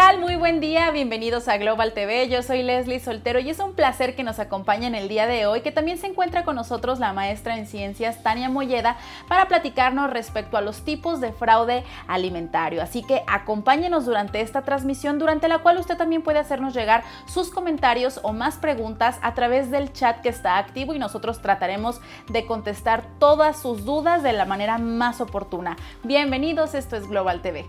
tal? Muy buen día, bienvenidos a Global TV. Yo soy Leslie Soltero y es un placer que nos acompañen el día de hoy, que también se encuentra con nosotros la maestra en ciencias Tania Molleda para platicarnos respecto a los tipos de fraude alimentario. Así que acompáñenos durante esta transmisión, durante la cual usted también puede hacernos llegar sus comentarios o más preguntas a través del chat que está activo y nosotros trataremos de contestar todas sus dudas de la manera más oportuna. Bienvenidos, esto es Global TV.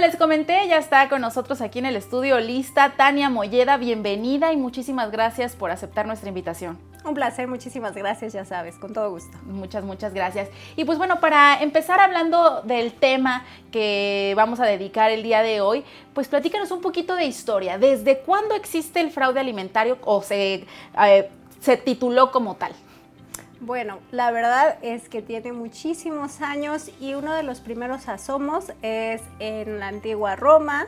les comenté, ya está con nosotros aquí en el estudio lista Tania Molleda, bienvenida y muchísimas gracias por aceptar nuestra invitación. Un placer, muchísimas gracias, ya sabes, con todo gusto. Muchas, muchas gracias. Y pues bueno, para empezar hablando del tema que vamos a dedicar el día de hoy, pues platícanos un poquito de historia. ¿Desde cuándo existe el fraude alimentario o se, eh, se tituló como tal? Bueno, la verdad es que tiene muchísimos años y uno de los primeros asomos es en la antigua Roma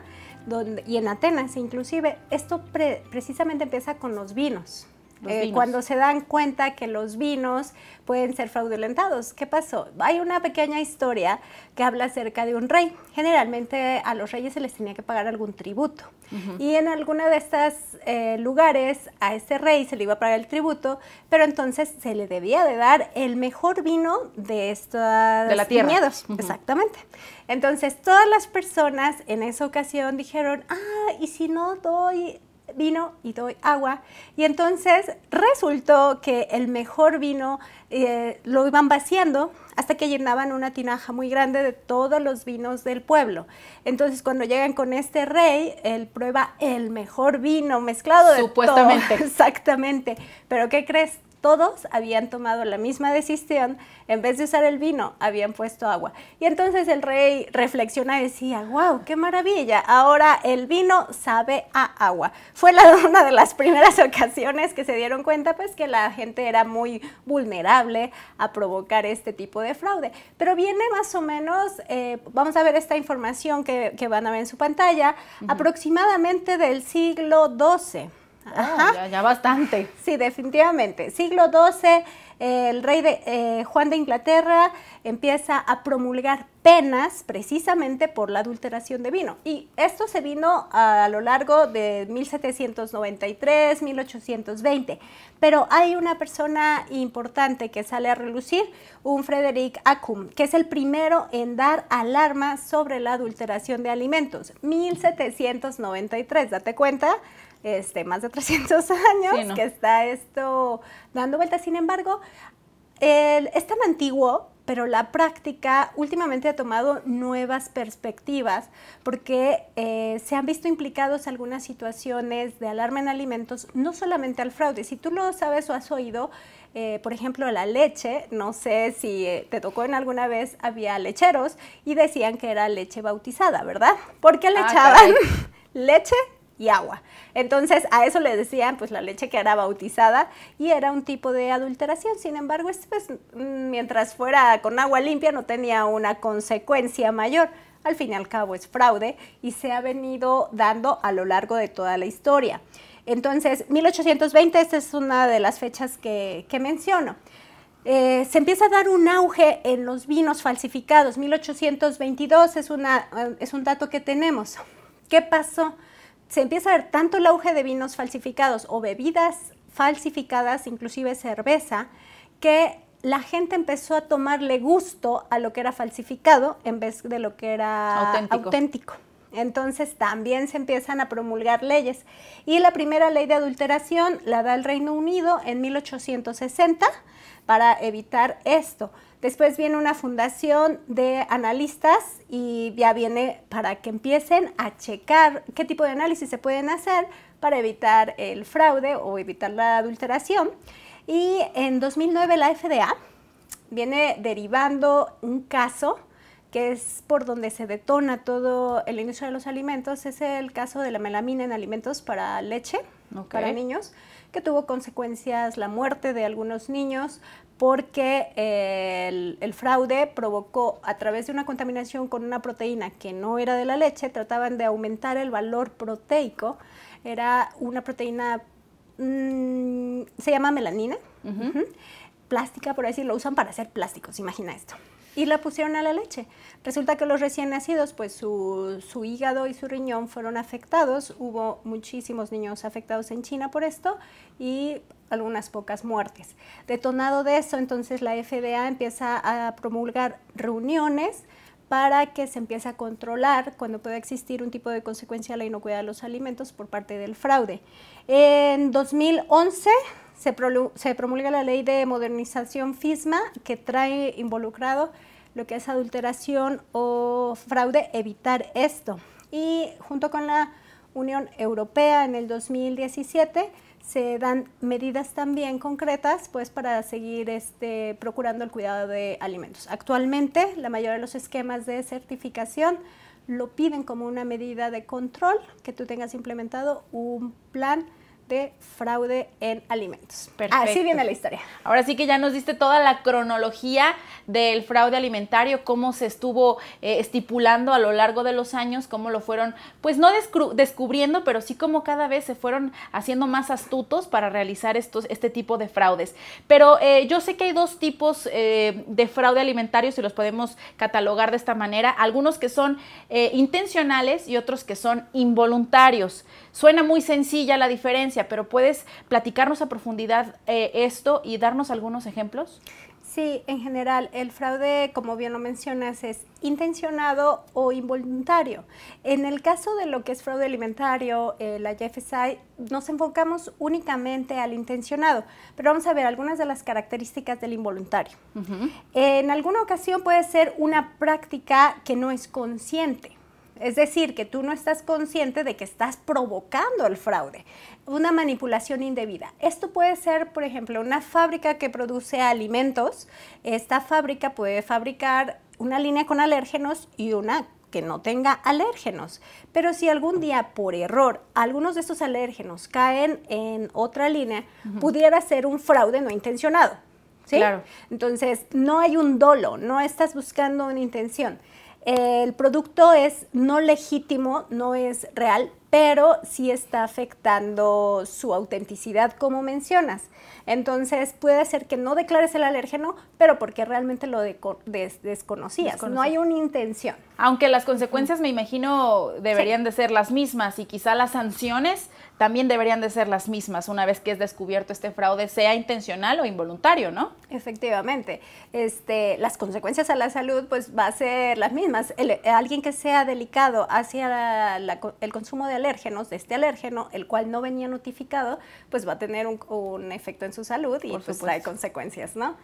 y en Atenas inclusive. Esto precisamente empieza con los vinos. Eh, cuando se dan cuenta que los vinos pueden ser fraudulentados. ¿Qué pasó? Hay una pequeña historia que habla acerca de un rey. Generalmente a los reyes se les tenía que pagar algún tributo. Y en alguna de estos eh, lugares a este rey se le iba a pagar el tributo, pero entonces se le debía de dar el mejor vino de estas de la tierra. Exactamente. Entonces todas las personas en esa ocasión dijeron, ah, y si no doy vino y doy agua. Y entonces resultó que el mejor vino eh, lo iban vaciando hasta que llenaban una tinaja muy grande de todos los vinos del pueblo. Entonces cuando llegan con este rey, él prueba el mejor vino mezclado de Supuestamente. Exactamente. Pero ¿qué crees? todos habían tomado la misma decisión, en vez de usar el vino, habían puesto agua. Y entonces el rey reflexiona y decía, wow, qué maravilla, ahora el vino sabe a agua. Fue una de las primeras ocasiones que se dieron cuenta pues que la gente era muy vulnerable a provocar este tipo de fraude. Pero viene más o menos, eh, vamos a ver esta información que, van a ver en su pantalla, aproximadamente del siglo XII. Ah, ya, bastante. Sí, definitivamente. Siglo XII, el rey de, eh, Juan de Inglaterra empieza a promulgar penas precisamente por la adulteración de vino. Y esto se vino a, lo largo de 1793, 1820. Pero hay una persona importante que sale a relucir, un Frederick Acum, que es el primero en dar alarma sobre la adulteración de alimentos. 1793, date cuenta este, más de 300 años que está esto dando vuelta. Sin embargo, es tan antiguo pero la práctica últimamente ha tomado nuevas perspectivas porque eh, se han visto implicados algunas situaciones de alarma en alimentos, no solamente al fraude. Si tú lo sabes o has oído, eh, por ejemplo, la leche, no sé si eh, te tocó en alguna vez, había lecheros y decían que era leche bautizada, ¿verdad? Porque le ah, echaban leche y agua. Entonces a eso le decían pues la leche que era bautizada y era un tipo de adulteración. Sin embargo, este, pues, mientras fuera con agua limpia no tenía una consecuencia mayor. Al fin y al cabo es fraude y se ha venido dando a lo largo de toda la historia. Entonces, 1820, esta es una de las fechas que, menciono. Eh, se empieza a dar un auge en los vinos falsificados. 1822 es, una, eh, es un dato que tenemos. ¿Qué pasó? se empieza a ver tanto el auge de vinos falsificados o bebidas falsificadas, inclusive cerveza, que la gente empezó a tomarle gusto a lo que era falsificado en vez de lo que era auténtico. Entonces también se empiezan a promulgar leyes. Y la primera ley de adulteración la da el Reino Unido en 1860 para evitar esto. Después viene una fundación de analistas y ya viene para que empiecen a checar qué tipo de análisis se pueden hacer para evitar el fraude o evitar la adulteración. Y en 2009 la FDA viene derivando un caso que es por donde se detona todo el inicio de los alimentos, es el caso de la melamina en alimentos para leche, para niños, que tuvo consecuencias la muerte de algunos niños, porque eh, el, fraude provocó a través de una contaminación con una proteína que no era de la leche, trataban de aumentar el valor proteico, era una proteína, mm, se llama melanina, plástica por decirlo, usan para hacer plásticos, imagina esto y la pusieron a la leche. Resulta que los recién nacidos, pues su, hígado y su riñón fueron afectados, hubo muchísimos niños afectados en China por esto y algunas pocas muertes. Detonado de eso, entonces la FDA empieza a promulgar reuniones para que se empiece a controlar cuando pueda existir un tipo de consecuencia a la inocuidad de los alimentos por parte del fraude. En 2011 se, promulga la ley de modernización FISMA que trae involucrado lo que es adulteración o fraude, evitar esto. Y junto con la Unión Europea en el 2017 se dan medidas también concretas pues para seguir este, procurando el cuidado de alimentos. Actualmente la mayoría de los esquemas de certificación lo piden como una medida de control, que tú tengas implementado un plan fraude en alimentos. Perfecto. Así viene la historia. Ahora sí que ya nos diste toda la cronología del fraude alimentario, cómo se estuvo eh, estipulando a lo largo de los años, cómo lo fueron, pues no descubriendo, pero sí como cada vez se fueron haciendo más astutos para realizar estos, este tipo de fraudes. Pero eh, yo sé que hay dos tipos eh, de fraude alimentario, si los podemos catalogar de esta manera, algunos que son intencionales y otros que son involuntarios. Suena muy sencilla la diferencia, pero ¿puedes platicarnos a profundidad eh, esto y darnos algunos ejemplos? Sí, en general, el fraude, como bien lo mencionas, es intencionado o involuntario. En el caso de lo que es fraude alimentario, eh, la JFSI, nos enfocamos únicamente al intencionado, pero vamos a ver algunas de las características del involuntario. En alguna ocasión puede ser una práctica que no es consciente. Es decir, que tú no estás consciente de que estás provocando el fraude, una manipulación indebida. Esto puede ser, por ejemplo, una fábrica que produce alimentos. Esta fábrica puede fabricar una línea con alérgenos y una que no tenga alérgenos. Pero si algún día, por error, algunos de estos alérgenos caen en otra línea, pudiera ser un fraude no intencionado. ¿sí? Entonces, no hay un dolo, no estás buscando una intención el producto es no legítimo, no es real, pero sí está afectando su autenticidad, como mencionas. Entonces puede ser que no declares el alérgeno, pero porque realmente lo desconocías. No hay una intención. Aunque las consecuencias, me imagino, deberían de ser las mismas y quizá las sanciones también deberían de ser las mismas una vez que es descubierto este fraude, sea intencional o involuntario, ¿no? Efectivamente. Este, las consecuencias a la salud pues va a ser las mismas. Eh, alguien que sea delicado hacia el consumo de alérgenos, de este alérgeno, el cual no venía notificado, pues va a tener un, efecto en su salud y pues trae consecuencias, ¿no?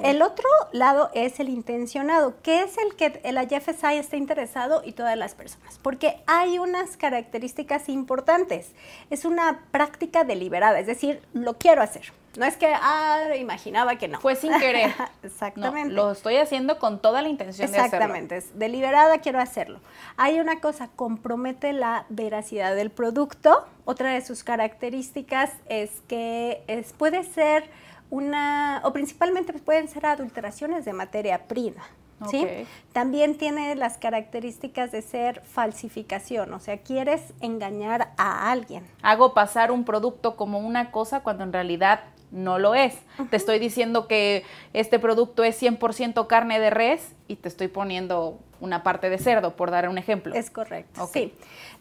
El otro lado es el intencionado, que es el que el IFSI está interesado y todas las personas, porque hay unas características importantes es una práctica deliberada, es decir, lo quiero hacer. No es que, ah, imaginaba que no. Fue sin querer. Exactamente. lo estoy haciendo con toda la intención de hacerlo. Exactamente, es deliberada, quiero hacerlo. Hay una cosa, compromete la veracidad del producto. Otra de sus características es que es, puede ser una, o principalmente pueden ser adulteraciones de materia prima. ¿sí? También tiene las características de ser falsificación, o sea, quieres engañar a alguien. Hago pasar un producto como una cosa cuando en realidad no lo es. Te estoy diciendo que este producto es 100% carne de res y te estoy poniendo una parte de cerdo, por dar un ejemplo. Es correcto. Sí.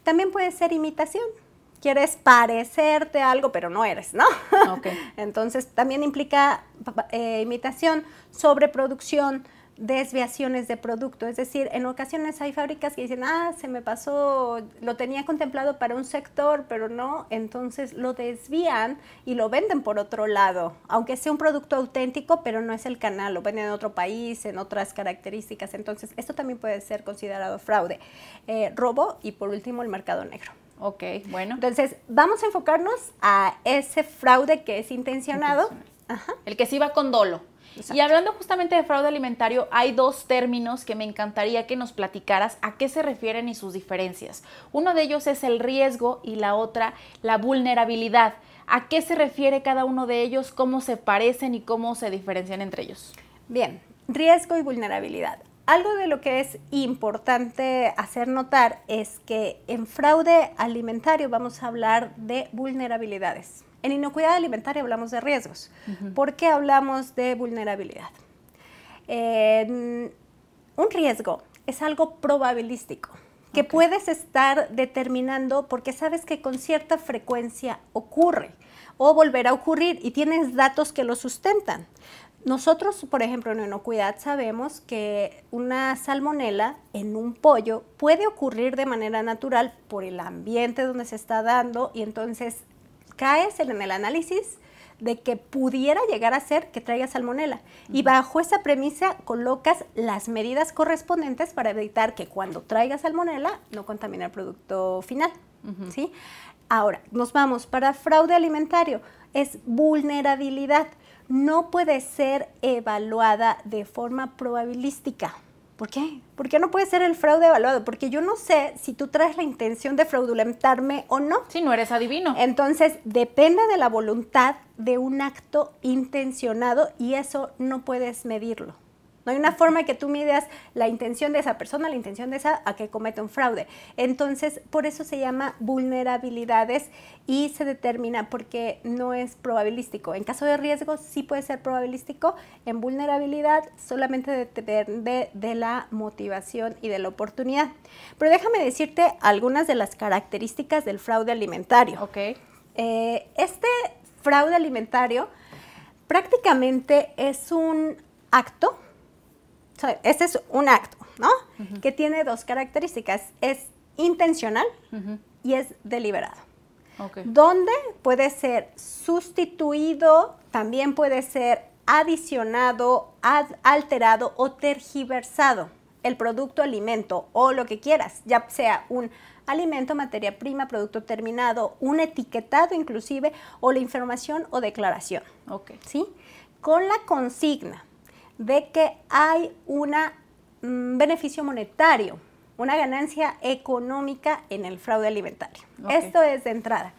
También puede ser imitación. Quieres parecerte algo, pero no eres, ¿no? Entonces, también implica eh, imitación, sobreproducción, desviaciones de producto. Es decir, en ocasiones hay fábricas que dicen, ah, se me pasó, lo tenía contemplado para un sector, pero no, entonces lo desvían y lo venden por otro lado, aunque sea un producto auténtico, pero no es el canal, lo venden en otro país, en otras características. Entonces, esto también puede ser considerado fraude, eh, robo y por último el mercado negro. Ok, bueno. Entonces, vamos a enfocarnos a ese fraude que es intencionado. El que sí va con dolo. Y hablando justamente de fraude alimentario, hay dos términos que me encantaría que nos platicaras a qué se refieren y sus diferencias. Uno de ellos es el riesgo y la otra la vulnerabilidad. ¿A qué se refiere cada uno de ellos? ¿Cómo se parecen y cómo se diferencian entre ellos? Bien, riesgo y vulnerabilidad. Algo de lo que es importante hacer notar es que en fraude alimentario vamos a hablar de vulnerabilidades. En inocuidad alimentaria hablamos de riesgos. ¿Por qué hablamos de vulnerabilidad? un riesgo es algo probabilístico que puedes estar determinando porque sabes que con cierta frecuencia ocurre o volverá a ocurrir y tienes datos que lo sustentan. Nosotros, por ejemplo, en inocuidad sabemos que una salmonela en un pollo puede ocurrir de manera natural por el ambiente donde se está dando y entonces caes en el análisis de que pudiera llegar a ser que traiga salmonela. Y bajo esa premisa colocas las medidas correspondientes para evitar que cuando traiga salmonela no contamine el producto final. Ahora, nos vamos para fraude alimentario. Es vulnerabilidad. No puede ser evaluada de forma probabilística. ¿Por qué? ¿Por qué no puede ser el fraude evaluado? Porque yo no sé si tú traes la intención de fraudulentarme o no. Si no eres adivino. Entonces, depende de la voluntad de un acto intencionado y eso no puedes medirlo. No hay una forma que tú midas la intención de esa persona, la intención de esa a que cometa un fraude. Entonces, por eso se llama vulnerabilidades y se determina porque no es probabilístico. En caso de riesgo sí puede ser probabilístico, en vulnerabilidad solamente depende de la motivación y de la oportunidad. Pero déjame decirte algunas de las características del fraude alimentario. Eh, este fraude alimentario prácticamente es un acto este es un acto, ¿no? Que tiene dos características. Es intencional y es deliberado. Okay. Donde puede ser sustituido, también puede ser adicionado, alterado o tergiversado el producto, alimento o lo que quieras, ya sea un alimento, materia prima, producto terminado, un etiquetado inclusive o la información o declaración. Okay. ¿Sí? Con la consigna de que hay un mm, beneficio monetario, una ganancia económica en el fraude alimentario. Esto es de entrada.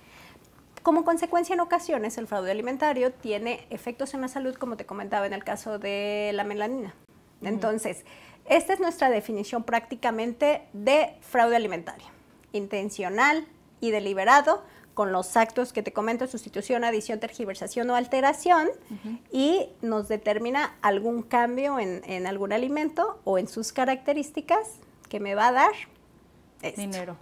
Como consecuencia, en ocasiones el fraude alimentario tiene efectos en la salud, como te comentaba en el caso de la melanina. Entonces, esta es nuestra definición prácticamente de fraude alimentario, intencional y deliberado con los actos que te comento, sustitución, adición, tergiversación o alteración, y nos determina algún cambio en, en, algún alimento o en sus características que me va a dar dinero.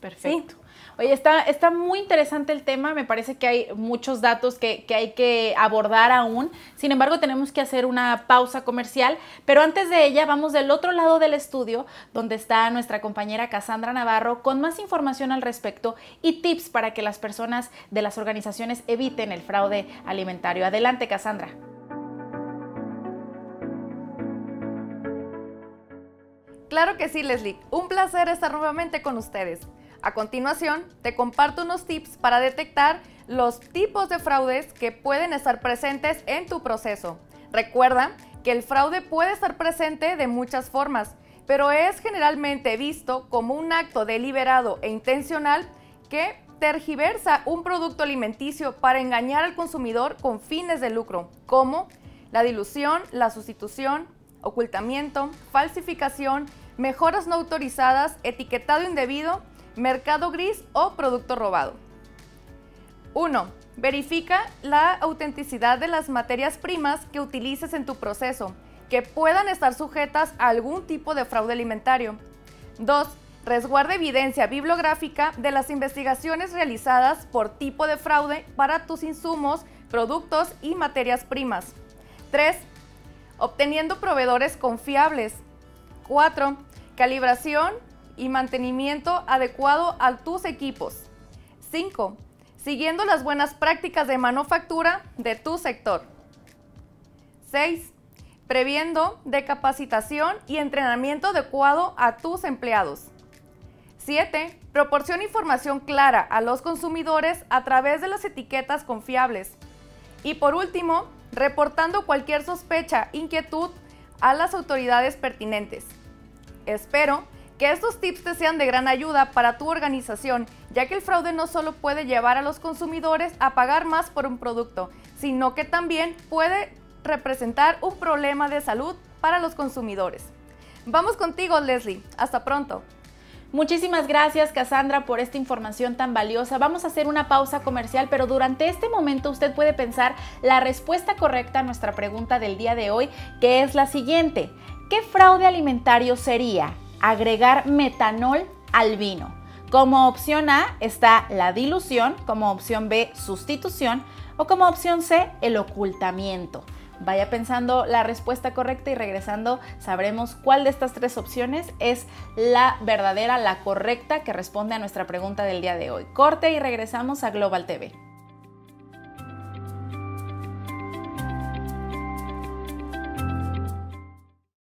Perfecto. Oye, está, está muy interesante el tema, me parece que hay muchos datos que, que hay que abordar aún, sin embargo tenemos que hacer una pausa comercial, pero antes de ella vamos del otro lado del estudio, donde está nuestra compañera Cassandra Navarro con más información al respecto y tips para que las personas de las organizaciones eviten el fraude alimentario. Adelante, Cassandra. Claro que sí, Leslie. Un placer estar nuevamente con ustedes. A continuación, te comparto unos tips para detectar los tipos de fraudes que pueden estar presentes en tu proceso. Recuerda que el fraude puede estar presente de muchas formas, pero es generalmente visto como un acto deliberado e intencional que tergiversa un producto alimenticio para engañar al consumidor con fines de lucro, como la dilución, la sustitución, ocultamiento, falsificación, mejoras no autorizadas, etiquetado indebido, mercado gris o producto robado. 1. Verifica la autenticidad de las materias primas que utilices en tu proceso, que puedan estar sujetas a algún tipo de fraude alimentario. 2. Resguarda evidencia bibliográfica de las investigaciones realizadas por tipo de fraude para tus insumos, productos y materias primas. 3. Obteniendo proveedores confiables. 4. Calibración y mantenimiento adecuado a tus equipos. 5. Siguiendo las buenas prácticas de manufactura de tu sector. 6. Previendo de capacitación y entrenamiento adecuado a tus empleados. 7. Proporciona información clara a los consumidores a través de las etiquetas confiables. Y por último, reportando cualquier sospecha, inquietud a las autoridades pertinentes. Espero que estos tips te sean de gran ayuda para tu organización, ya que el fraude no solo puede llevar a los consumidores a pagar más por un producto, sino que también puede representar un problema de salud para los consumidores. Vamos contigo, Leslie. Hasta pronto. Muchísimas gracias Cassandra por esta información tan valiosa. Vamos a hacer una pausa comercial, pero durante este momento usted puede pensar la respuesta correcta a nuestra pregunta del día de hoy, que es la siguiente. ¿Qué fraude alimentario sería? agregar metanol al vino. Como opción A está la dilución, como opción B sustitución o como opción C el ocultamiento. Vaya pensando la respuesta correcta y regresando sabremos cuál de estas tres opciones es la verdadera, la correcta que responde a nuestra pregunta del día de hoy. Corte y regresamos a Global TV.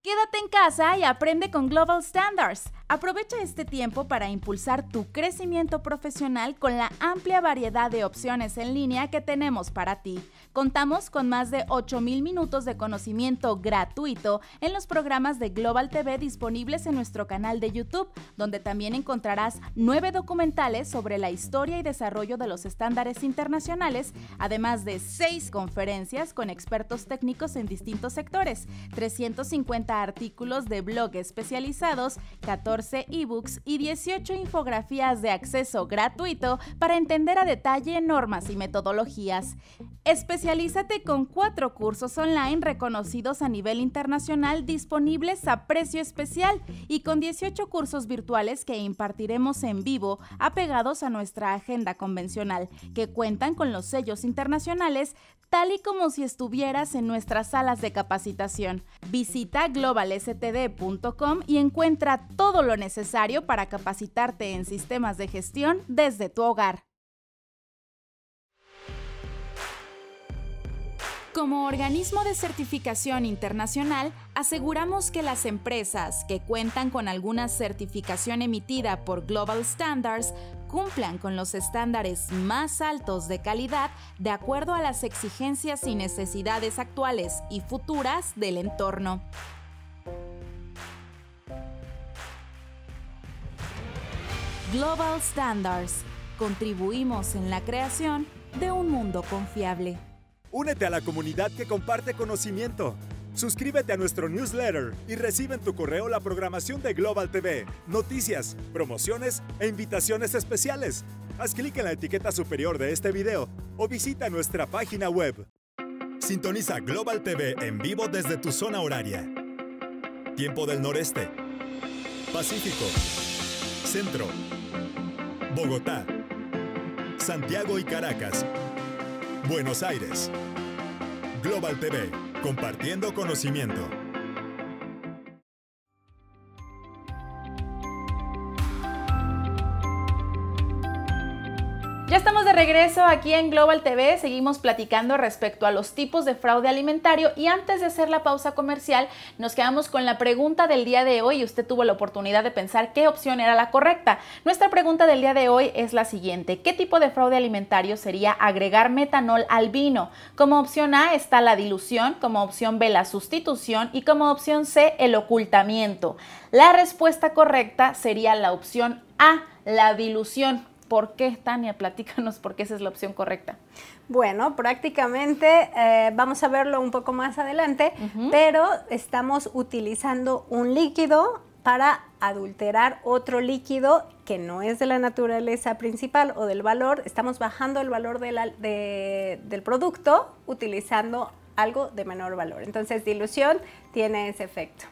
Quédate en casa y aprende con Global Standards. Aprovecha este tiempo para impulsar tu crecimiento profesional con la amplia variedad de opciones en línea que tenemos para ti. Contamos con más de 8.000 minutos de conocimiento gratuito en los programas de Global TV disponibles en nuestro canal de YouTube, donde también encontrarás nueve documentales sobre la historia y desarrollo de los estándares internacionales, además de seis conferencias con expertos técnicos en distintos sectores, 350 artículos de blog especializados, 14 ebooks y 18 infografías de acceso gratuito para entender a detalle normas y metodologías. Especialízate con cuatro cursos online reconocidos a nivel internacional disponibles a precio especial y con 18 cursos virtuales que impartiremos en vivo apegados a nuestra agenda convencional, que cuentan con los sellos internacionales tal y como si estuvieras en nuestras salas de capacitación. Visita globalstd.com y encuentra todo lo necesario para capacitarte en sistemas de gestión desde tu hogar. Como organismo de certificación internacional, aseguramos que las empresas que cuentan con alguna certificación emitida por Global Standards cumplan con los estándares más altos de calidad de acuerdo a las exigencias y necesidades actuales y futuras del entorno. Global Standards. Contribuimos en la creación de un mundo confiable. Únete a la comunidad que comparte conocimiento. Suscríbete a nuestro newsletter y recibe en tu correo la programación de Global TV, noticias, promociones e invitaciones especiales. Haz clic en la etiqueta superior de este video o visita nuestra página web. Sintoniza Global TV en vivo desde tu zona horaria. Tiempo del Noreste. Pacífico. Centro. Bogotá. Santiago y Caracas Buenos Aires. Global TV, compartiendo conocimiento. Ya estamos de regreso aquí en Global TV, seguimos platicando respecto a los tipos de fraude alimentario y antes de hacer la pausa comercial nos quedamos con la pregunta del día de hoy y usted tuvo la oportunidad de pensar qué opción era la correcta. Nuestra pregunta del día de hoy es la siguiente, ¿qué tipo de fraude alimentario sería agregar metanol al vino? Como opción A está la dilución, como opción B la sustitución y como opción C el ocultamiento. La respuesta correcta sería la opción A, la dilución. ¿Por qué, Tania? Platícanos por qué esa es la opción correcta. Bueno, prácticamente eh, vamos a verlo un poco más adelante, pero estamos utilizando un líquido para adulterar otro líquido que no es de la naturaleza principal o del valor. Estamos bajando el valor del producto utilizando algo de menor valor. Entonces, dilución tiene ese efecto.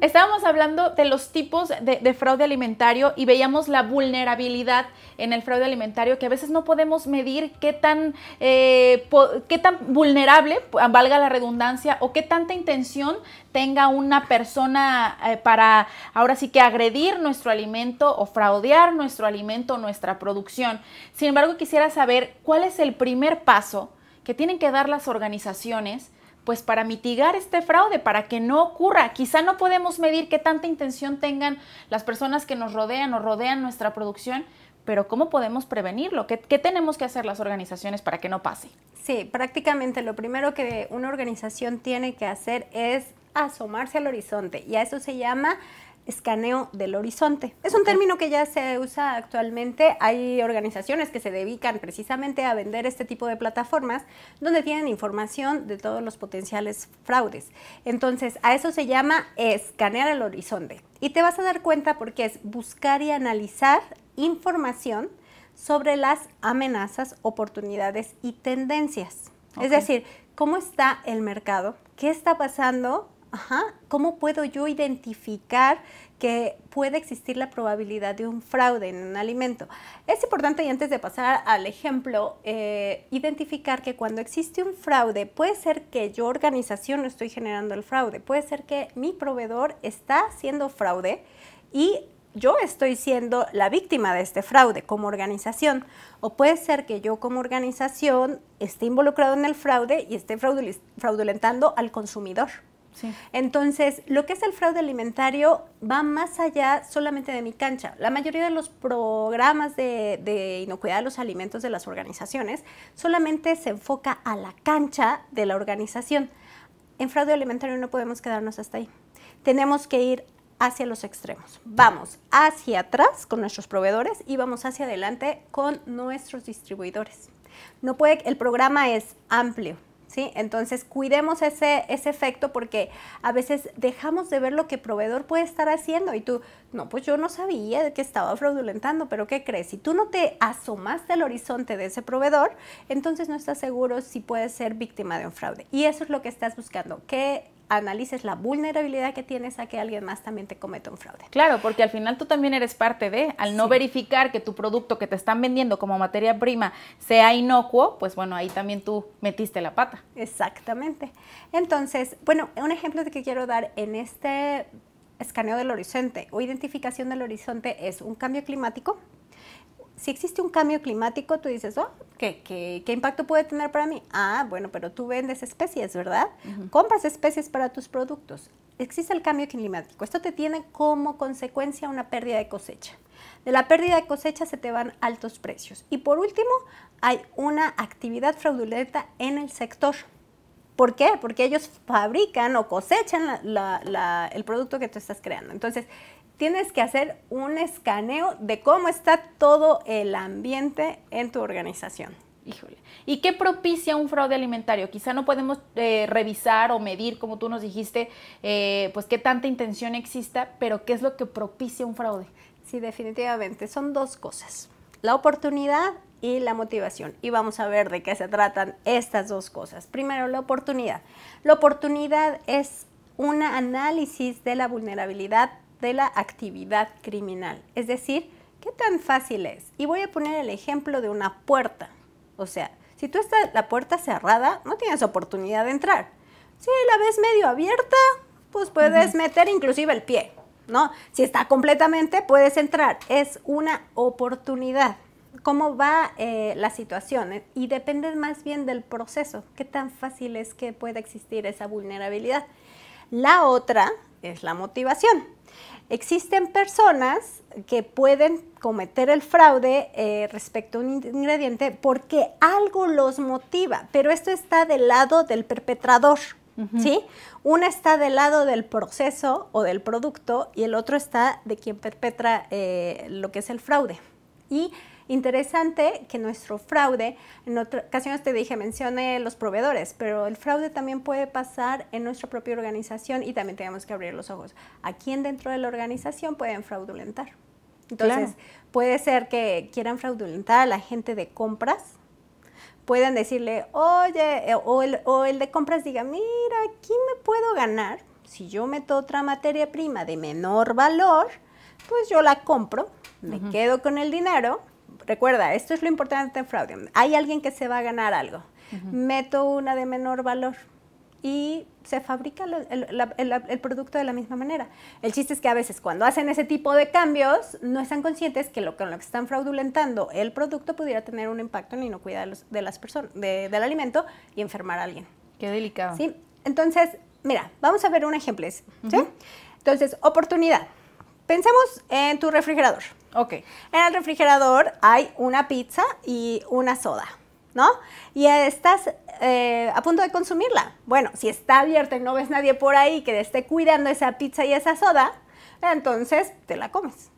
Estábamos hablando de los tipos de, fraude alimentario y veíamos la vulnerabilidad en el fraude alimentario, que a veces no podemos medir qué tan, eh, qué tan vulnerable, valga la redundancia, o qué tanta intención tenga una persona eh, para ahora sí que agredir nuestro alimento o fraudear nuestro alimento, nuestra producción. Sin embargo, quisiera saber cuál es el primer paso que tienen que dar las organizaciones pues para mitigar este fraude, para que no ocurra. Quizá no podemos medir qué tanta intención tengan las personas que nos rodean o rodean nuestra producción, pero ¿cómo podemos prevenirlo? ¿Qué, tenemos que hacer las organizaciones para que no pase? Sí, prácticamente lo primero que una organización tiene que hacer es asomarse al horizonte y a eso se llama escaneo del horizonte. Es un término que ya se usa actualmente. Hay organizaciones que se dedican precisamente a vender este tipo de plataformas donde tienen información de todos los potenciales fraudes. Entonces, a eso se llama escanear el horizonte. Y te vas a dar cuenta porque es buscar y analizar información sobre las amenazas, oportunidades y tendencias. Es decir, cómo está el mercado, qué está pasando Ajá. ¿Cómo puedo yo identificar que puede existir la probabilidad de un fraude en un alimento? Es importante, y antes de pasar al ejemplo, eh, identificar que cuando existe un fraude, puede ser que yo organización no estoy generando el fraude, puede ser que mi proveedor está haciendo fraude y yo estoy siendo la víctima de este fraude como organización. O puede ser que yo como organización esté involucrado en el fraude y esté fraudulentando al consumidor. Entonces, lo que es el fraude alimentario va más allá solamente de mi cancha. La mayoría de los programas de, inocuidad de los alimentos de las organizaciones solamente se enfoca a la cancha de la organización. En fraude alimentario no podemos quedarnos hasta ahí. Tenemos que ir hacia los extremos. Vamos hacia atrás con nuestros proveedores y vamos hacia adelante con nuestros distribuidores. No puede, el programa es amplio, ¿sí? Entonces, cuidemos ese, ese efecto porque a veces dejamos de ver lo que el proveedor puede estar haciendo y tú, no, pues yo no sabía de que estaba fraudulentando, pero ¿qué crees? Si tú no te asomaste al horizonte de ese proveedor, entonces no estás seguro si puedes ser víctima de un fraude. Y eso es lo que estás buscando, que analices la vulnerabilidad que tienes a que alguien más también te cometa un fraude. Claro, porque al final tú también eres parte de, al no verificar que tu producto que te están vendiendo como materia prima sea inocuo, pues bueno, ahí también tú metiste la pata. Exactamente. Entonces, bueno, un ejemplo que quiero dar en este escaneo del horizonte o identificación del horizonte es un cambio climático, si existe un cambio climático, tú dices, oh, ¿qué, impacto puede tener para mí? Ah, bueno, pero tú vendes especies, ¿verdad? Compras especies para tus productos. Existe el cambio climático. Esto te tiene como consecuencia una pérdida de cosecha. De la pérdida de cosecha se te van altos precios. Y por último, hay una actividad fraudulenta en el sector. ¿Por qué? Porque ellos fabrican o cosechan el producto que tú estás creando. Entonces, tienes que hacer un escaneo de cómo está todo el ambiente en tu organización. Híjole. ¿Y qué propicia un fraude alimentario? Quizá no podemos eh, revisar o medir, como tú nos dijiste, eh, pues qué tanta intención exista, pero ¿qué es lo que propicia un fraude? Sí, definitivamente. Son dos cosas. La oportunidad y la motivación. Y vamos a ver de qué se tratan estas dos cosas. Primero, la oportunidad. La oportunidad es un análisis de la vulnerabilidad de la actividad criminal. Es decir, ¿qué tan fácil es? Y voy a poner el ejemplo de una puerta. O sea, si tú estás la puerta cerrada, no tienes oportunidad de entrar. Si la ves medio abierta, pues puedes meter inclusive el pie, ¿no? Si está completamente, puedes entrar. Es una oportunidad. ¿Cómo va eh, la situación? Y depende más bien del proceso. ¿Qué tan fácil es que pueda existir esa vulnerabilidad? La otra es la motivación. Existen personas que pueden cometer el fraude eh, respecto a un ingrediente porque algo los motiva, pero esto está del lado del perpetrador. ¿Sí? Una está del lado del proceso o del producto y el otro está de quien perpetra eh, lo que es el fraude. Y Interesante que nuestro fraude, en otras ocasiones te dije, mencioné los proveedores, pero el fraude también puede pasar en nuestra propia organización y también tenemos que abrir los ojos. ¿A quién dentro de la organización pueden fraudulentar? Entonces, puede ser que quieran fraudulentar a la gente de compras, pueden decirle, oye, eh, o el, de compras diga, mira, aquí me puedo ganar. Si yo meto otra materia prima de menor valor, pues yo la compro, me quedo con el dinero recuerda, esto es lo importante en fraude, hay alguien que se va a ganar algo, meto una de menor valor y se fabrica el, producto de la misma manera. El chiste es que a veces cuando hacen ese tipo de cambios no están conscientes que lo, con lo que están fraudulentando el producto pudiera tener un impacto en la inocuidad de, las personas, del alimento y enfermar a alguien. Qué delicado. Sí, entonces, mira, vamos a ver un ejemplo. ¿sí? Entonces, oportunidad. Pensemos en tu refrigerador. Ok. En el refrigerador hay una pizza y una soda, ¿no? Y estás eh, a punto de consumirla. Bueno, si está abierta y no ves nadie por ahí que esté cuidando esa pizza y esa soda, entonces te la comes.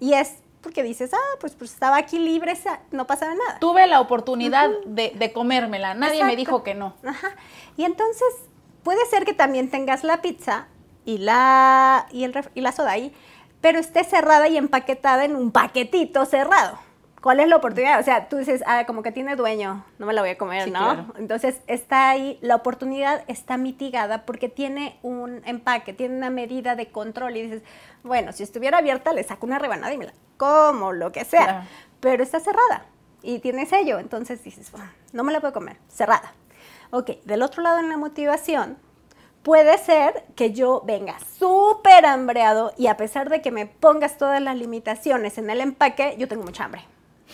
Y es porque dices, ah, pues, pues estaba aquí libre, no pasaba nada. Tuve la oportunidad de, comérmela, nadie me dijo que no. Ajá. Y entonces puede ser que también tengas la pizza y la, y y la soda ahí pero esté cerrada y empaquetada en un paquetito cerrado. ¿Cuál es la oportunidad? O sea, tú dices, ah, como que tiene dueño, no me la voy a comer, ¿no? Entonces está ahí, la oportunidad está mitigada porque tiene un empaque, tiene una medida de control y dices, bueno, si estuviera abierta le saco una rebanada y me la como, lo que sea, pero está cerrada y tiene sello, entonces dices, ah, no me la puedo comer, cerrada. Ok, del otro lado en la motivación, puede ser que yo venga súper hambreado y a pesar de que me pongas todas las limitaciones en el empaque, yo tengo mucha hambre,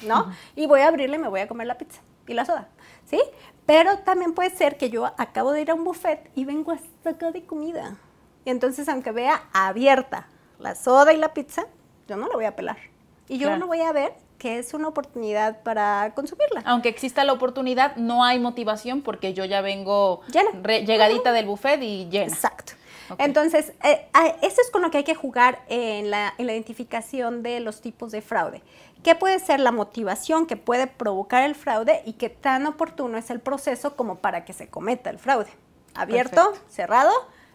¿no? Y voy a abrirle y me voy a comer la pizza y la soda, ¿sí? Pero también puede ser que yo acabo de ir a un buffet y vengo a sacar de comida. Y entonces, aunque vea abierta la soda y la pizza, yo no la voy a pelar. Y yo no no voy a ver que es una oportunidad para consumirla. Aunque exista la oportunidad, no hay motivación porque yo ya vengo llegadita del buffet y llena. Exacto. Entonces, eh, eso es con lo que hay que jugar en la, identificación de los tipos de fraude. ¿Qué puede ser la motivación que puede provocar el fraude y qué tan oportuno es el proceso como para que se cometa el fraude? ¿Abierto, cerrado,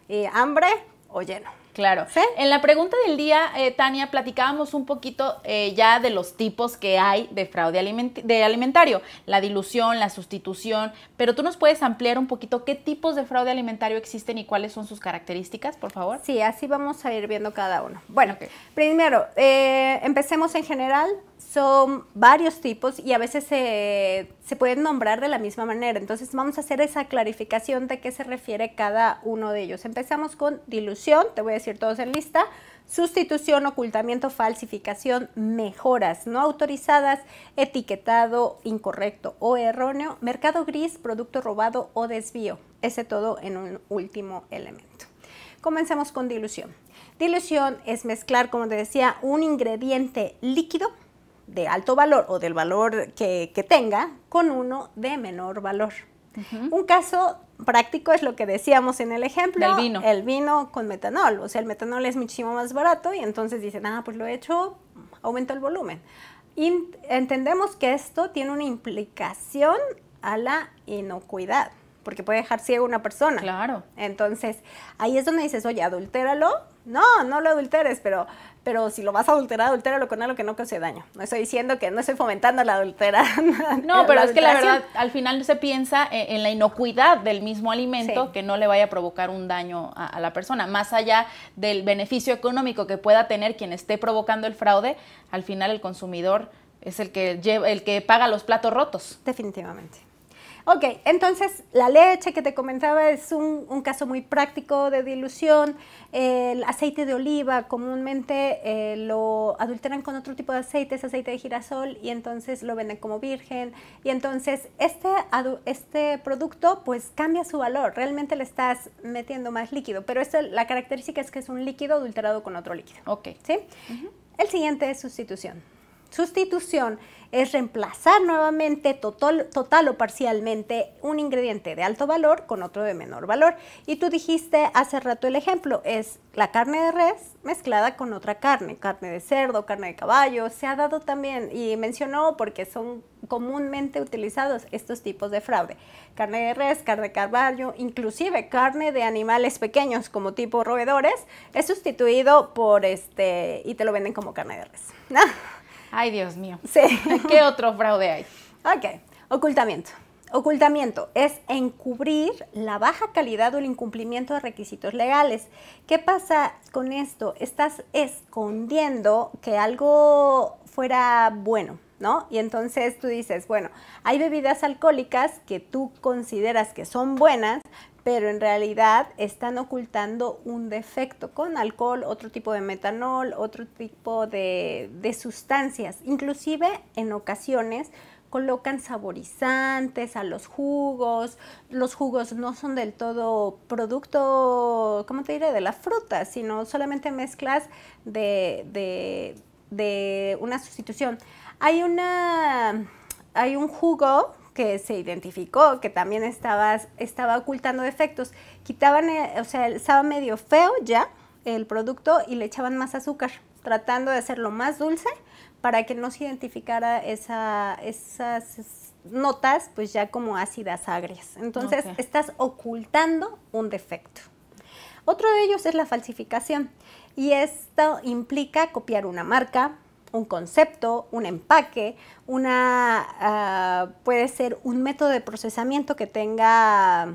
eh, hambre o lleno? Claro. En la pregunta del día, eh, Tania, platicábamos un poquito eh, ya de los tipos que hay de fraude alimentario, la dilución, la sustitución, pero tú nos puedes ampliar un poquito qué tipos de fraude alimentario existen y cuáles son sus características, por favor. Sí, así vamos a ir viendo cada uno. Bueno, primero, eh, empecemos en general son varios tipos y a veces se, pueden nombrar de la misma manera. Entonces vamos a hacer esa clarificación de qué se refiere cada uno de ellos. Empezamos con dilución, te voy a decir todos en lista, sustitución, ocultamiento, falsificación, mejoras no autorizadas, etiquetado incorrecto o erróneo, mercado gris, producto robado o desvío. Ese todo en un último elemento. Comencemos con dilución. Dilución es mezclar, como te decía, un ingrediente líquido de alto valor o del valor que, tenga con uno de menor valor. Un caso práctico es lo que decíamos en el ejemplo, el vino. el vino con metanol. O sea, el metanol es muchísimo más barato y entonces dicen, ah, pues lo he hecho, aumento el volumen. entendemos que esto tiene una implicación a la inocuidad, porque puede dejar ciego a una persona. Claro. Entonces, ahí es donde dices, oye, adulteralo No, no lo adulteres, pero pero si lo vas a adulterar, lo con algo que no cause daño. No estoy diciendo que no estoy fomentando la adultera. No, pero es que la verdad, al final se piensa eh, en, la inocuidad del mismo alimento que no le vaya a provocar un daño a, la persona. Más allá del beneficio económico que pueda tener quien esté provocando el fraude, al final el consumidor es el que, el que paga los platos rotos. Definitivamente. Ok, entonces la leche que te comentaba es un, caso muy práctico de dilución. El aceite de oliva comúnmente eh, lo adulteran con otro tipo de aceite, es aceite de girasol, y entonces lo venden como virgen. Y entonces este, este producto pues cambia su valor, realmente le estás metiendo más líquido, pero la característica es que es un líquido adulterado con otro líquido. Ok. ¿sí? El siguiente es sustitución. Sustitución es reemplazar nuevamente total, o parcialmente un ingrediente de alto valor con otro de menor valor. Y tú dijiste hace rato el ejemplo, es la carne de res mezclada con otra carne, carne de cerdo, carne de caballo. Se ha dado también, y mencionó porque son comúnmente utilizados estos tipos de fraude. Carne de res, carne de caballo, inclusive carne de animales pequeños como tipo roedores, es sustituido por este, y te lo venden como carne de res. Ay, Dios mío. Sí. ¿Qué otro fraude hay? Ok, ocultamiento. Ocultamiento es encubrir la baja calidad o el incumplimiento de requisitos legales. ¿Qué pasa con esto? Estás escondiendo que algo fuera bueno, ¿no? Y entonces tú dices, bueno, hay bebidas alcohólicas que tú consideras que son buenas, pero en realidad están ocultando un defecto con alcohol, otro tipo de metanol, otro tipo de, sustancias. Inclusive en ocasiones colocan saborizantes a los jugos, los jugos no son del todo producto, ¿cómo te diré?, de la fruta, sino solamente mezclas de, de una sustitución. Hay, una, hay un jugo que se identificó, que también estaba, estaba ocultando defectos. Quitaban, eh, o sea, estaba medio feo ya el producto y le echaban más azúcar, tratando de hacerlo más dulce para que no se identificara esa, esas notas pues ya como ácidas agrias. Entonces estás ocultando un defecto. Otro de ellos es la falsificación y esto implica copiar una marca, un concepto, un empaque, una, ah, puede ser un método de procesamiento que tenga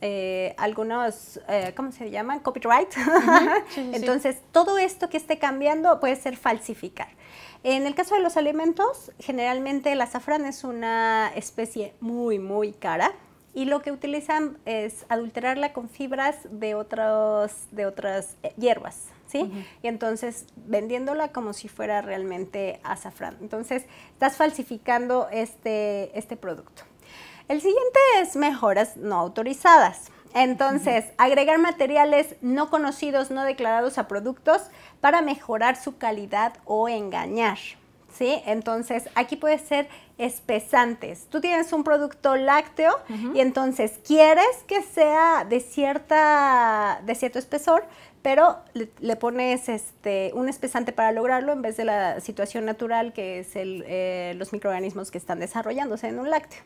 eh, algunos, eh, ¿cómo se llaman? Copyright. Entonces, todo esto que esté cambiando puede ser falsificar. En el caso de los alimentos, generalmente la azafrán es una especie muy, muy cara y lo que utilizan es adulterarla con fibras de, otros, de otras eh, hierbas. Y entonces vendiéndola como si fuera realmente azafrán. Entonces estás falsificando este, este producto. El siguiente es mejoras no autorizadas. Entonces, agregar materiales no conocidos, no declarados a productos para mejorar su calidad o engañar. Entonces, aquí puede ser espesantes. Tú tienes un producto lácteo y entonces quieres que sea de, cierta, de cierto espesor, pero le, pones este, un espesante para lograrlo en vez de la situación natural que es el, eh, los microorganismos que están desarrollándose en un lácteo.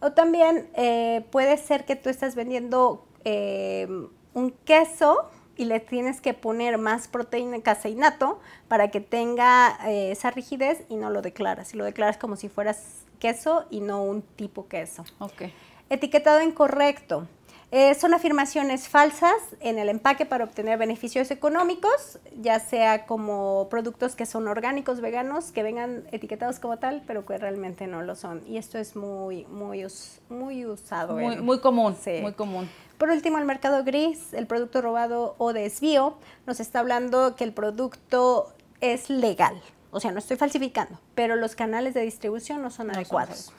O también eh, puede ser que tú estás vendiendo eh, un queso y le tienes que poner más proteína, caseinato, para que tenga esa rigidez y no lo declaras. Y lo declaras como si fueras queso y no un tipo queso. Okay. Etiquetado incorrecto eh, son afirmaciones falsas en el empaque para obtener beneficios económicos, ya sea como productos que son orgánicos, veganos, que vengan etiquetados como tal, pero que realmente no lo son. Y esto es muy, muy, muy usado. Muy, común, muy común. Por último, el mercado gris, el producto robado o desvío, nos está hablando que el producto es legal, o sea, no estoy falsificando, pero los canales de distribución no son adecuados.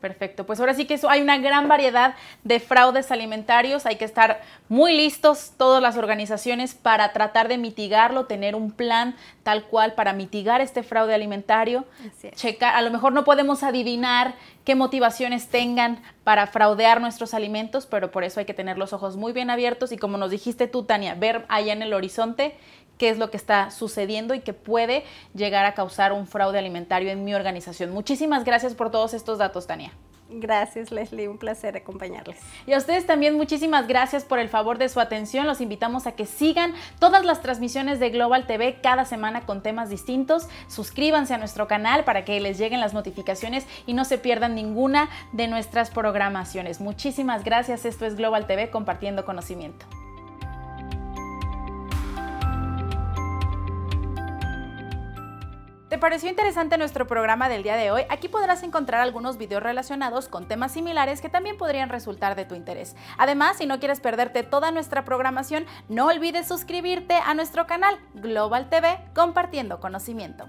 Perfecto. Pues ahora sí que eso, hay una gran variedad de fraudes alimentarios. Hay que estar muy listos todas las organizaciones para tratar de mitigarlo, tener un plan tal cual para mitigar este fraude alimentario. Checar, a lo mejor no podemos adivinar qué motivaciones tengan para fraudear nuestros alimentos, pero por eso hay que tener los ojos muy bien abiertos y como nos dijiste tú, Tania, ver allá en el horizonte qué es lo que está sucediendo y que puede llegar a causar un fraude alimentario en mi organización. Muchísimas gracias por todos estos datos, Tania. Gracias Leslie, un placer acompañarles. Y a ustedes también muchísimas gracias por el favor de su atención. Los invitamos a que sigan todas las transmisiones de Global TV cada semana con temas distintos. Suscríbanse a nuestro canal para que les lleguen las notificaciones y no se pierdan ninguna de nuestras programaciones. Muchísimas gracias. Esto es Global TV compartiendo conocimiento. ¿Te pareció interesante nuestro programa del día de hoy? Aquí podrás encontrar algunos videos relacionados con temas similares que también podrían resultar de tu interés. Además, si no quieres perderte toda nuestra programación, no olvides suscribirte a nuestro canal Global TV Compartiendo Conocimiento.